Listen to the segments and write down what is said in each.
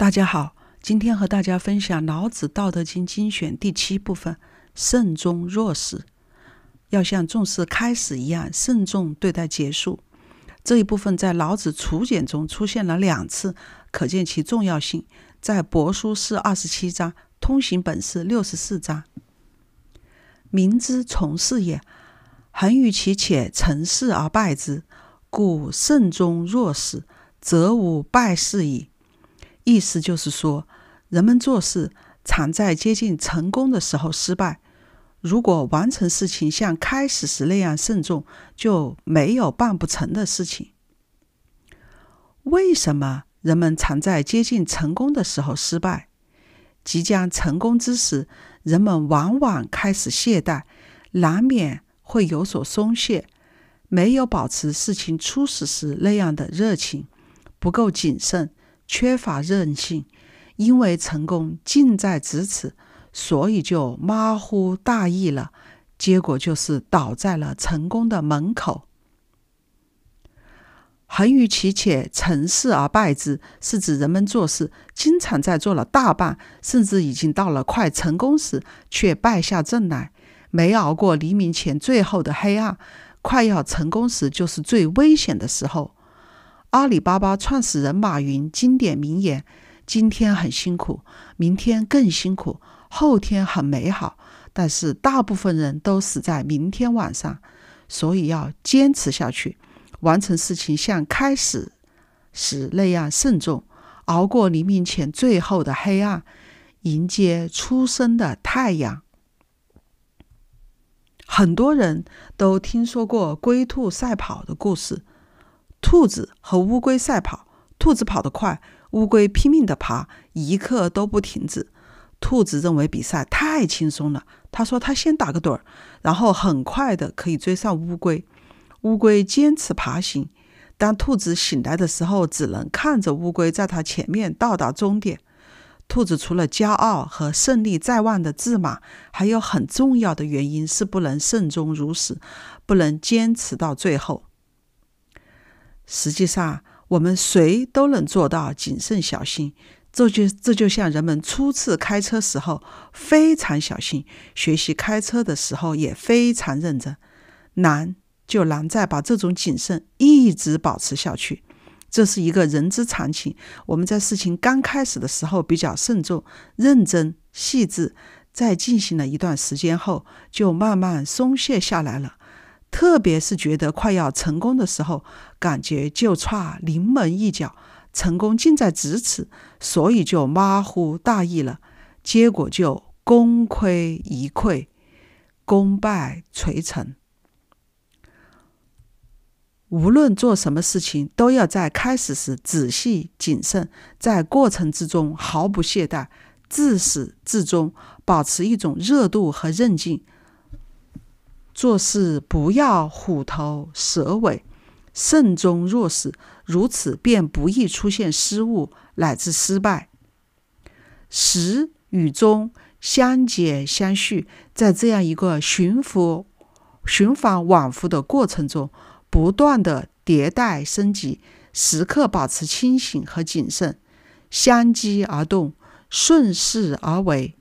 大家好，今天和大家分享《老子道德经》精选第七部分“慎终若始”，要像重视开始一样慎重对待结束。这一部分在老子《楚简》中出现了两次，可见其重要性。在帛书是二十七章，通行本是六十四章。民之从事也，恒与其且成事而败之，故慎终若始，则无败事矣。意思就是说，人们做事常在接近成功的时候失败。如果完成事情像开始时那样慎重，就没有办不成的事情。为什么人们常在接近成功的时候失败？即将成功之时，人们往往开始懈怠，难免会有所松懈，没有保持事情初始时那样的热情，不够谨慎。缺乏韧性，因为成功近在咫尺，所以就马虎大意了，结果就是倒在了成功的门口。恒于其且成事而败之，是指人们做事经常在做了大半，甚至已经到了快成功时，却败下阵来，没熬过黎明前最后的黑暗。快要成功时，就是最危险的时候。阿里巴巴创始人马云经典名言：今天很辛苦，明天更辛苦，后天很美好。但是大部分人都死在明天晚上，所以要坚持下去，完成事情像开始时那样慎重，熬过黎明前最后的黑暗，迎接初升的太阳。很多人都听说过龟兔赛跑的故事。兔子和乌龟赛跑，兔子跑得快，乌龟拼命地爬，一刻都不停止。兔子认为比赛太轻松了，他说他先打个盹儿，然后很快的可以追上乌龟。乌龟坚持爬行，当兔子醒来的时候，只能看着乌龟在它前面到达终点。兔子除了骄傲和胜利在望的自满，还有很重要的原因是不能慎终如始，不能坚持到最后。实际上，我们谁都能做到谨慎小心。这就这就像人们初次开车时候非常小心，学习开车的时候也非常认真。难就难在把这种谨慎一直保持下去。这是一个人之常情。我们在事情刚开始的时候比较慎重、认真、细致，在进行了一段时间后，就慢慢松懈下来了。特别是觉得快要成功的时候，感觉就差临门一脚，成功近在咫尺，所以就马虎大意了，结果就功亏一篑，功败垂成。无论做什么事情，都要在开始时仔细谨慎，在过程之中毫不懈怠，自始至终保持一种热度和韧劲。做事不要虎头蛇尾，慎终若始，如此便不易出现失误乃至失败。始与终相结相续，在这样一个循复、循环往复的过程中，不断的迭代升级，时刻保持清醒和谨慎，相机而动，顺势而为。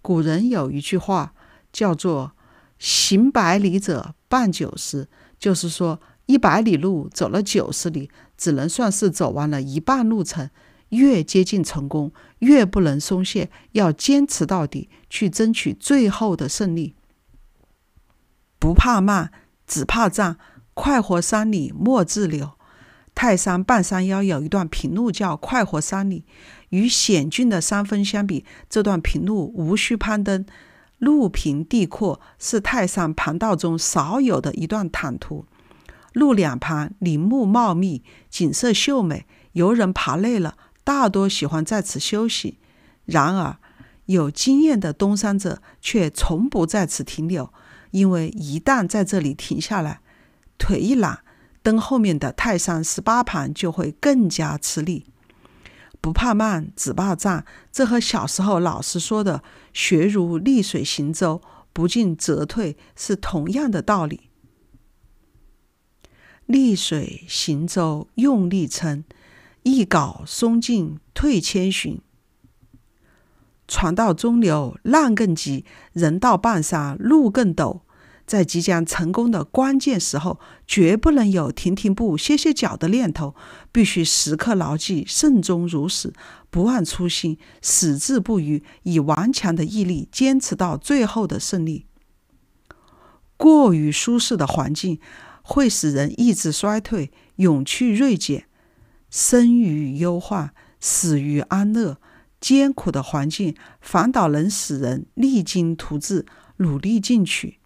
古人有一句话叫做。行百里者半九十，就是说一百里路走了九十里，只能算是走完了一半路程。越接近成功，越不能松懈，要坚持到底，去争取最后的胜利。不怕慢，只怕站。快活三里莫自留。泰山半山腰有一段平路叫快活三里，与险峻的山峰相比，这段平路无需攀登。路平地阔是泰山盘道中少有的一段坦途，路两旁林木茂密，景色秀美。游人爬累了，大多喜欢在此休息。然而，有经验的登山者却从不在此停留，因为一旦在这里停下来，腿一懒，登后面的泰山十八盘就会更加吃力。不怕慢，只怕站。这和小时候老师说的“学如逆水行舟，不进则退”是同样的道理。逆水行舟，用力撑；一篙松劲，退千寻。船到中流浪更急，人到半山路更陡。在即将成功的关键时候，绝不能有停停步、歇歇脚的念头，必须时刻牢记，慎终如始，不忘初心，矢志不渝，以顽强的毅力坚持到最后的胜利。过于舒适的环境会使人意志衰退，勇气锐减；生于忧患，死于安乐。艰苦的环境反倒能使人励精图治，努力进取。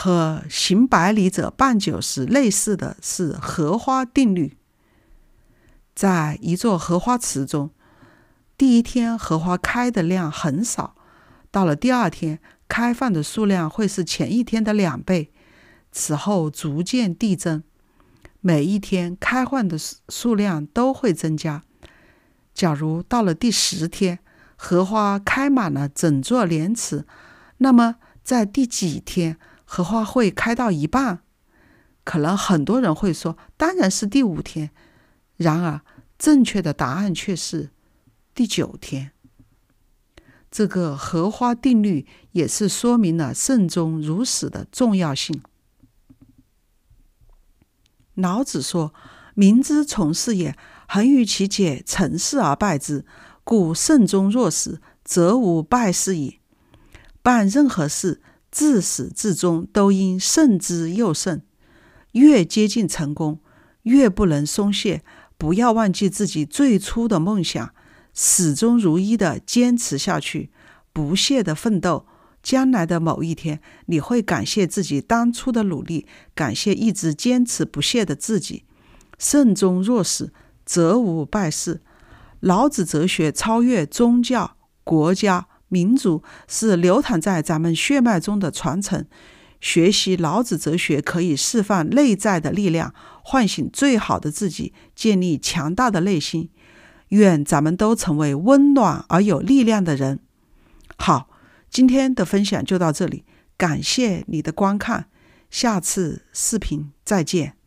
和行百里者半九十类似的是荷花定律。在一座荷花池中，第一天荷花开的量很少，到了第二天，开放的数量会是前一天的两倍，此后逐渐递增，每一天开放的数量都会增加。假如到了第十天，荷花开满了整座莲池，那么在第几天？荷花会开到一半，可能很多人会说，当然是第五天。然而，正确的答案却是第九天。这个荷花定律也是说明了慎终如始的重要性。老子说：“民之从事也，恒于其解成事而败之，故慎终若始，则无败事矣。”办任何事。自始至终都应慎之又慎，越接近成功，越不能松懈。不要忘记自己最初的梦想，始终如一的坚持下去，不懈的奋斗。将来的某一天，你会感谢自己当初的努力，感谢一直坚持不懈的自己。慎终若始，则无败事。老子哲学超越宗教、国家。民族是流淌在咱们血脉中的传承。学习老子哲学可以释放内在的力量，唤醒最好的自己，建立强大的内心。愿咱们都成为温暖而有力量的人。好，今天的分享就到这里，感谢你的观看，下次视频再见。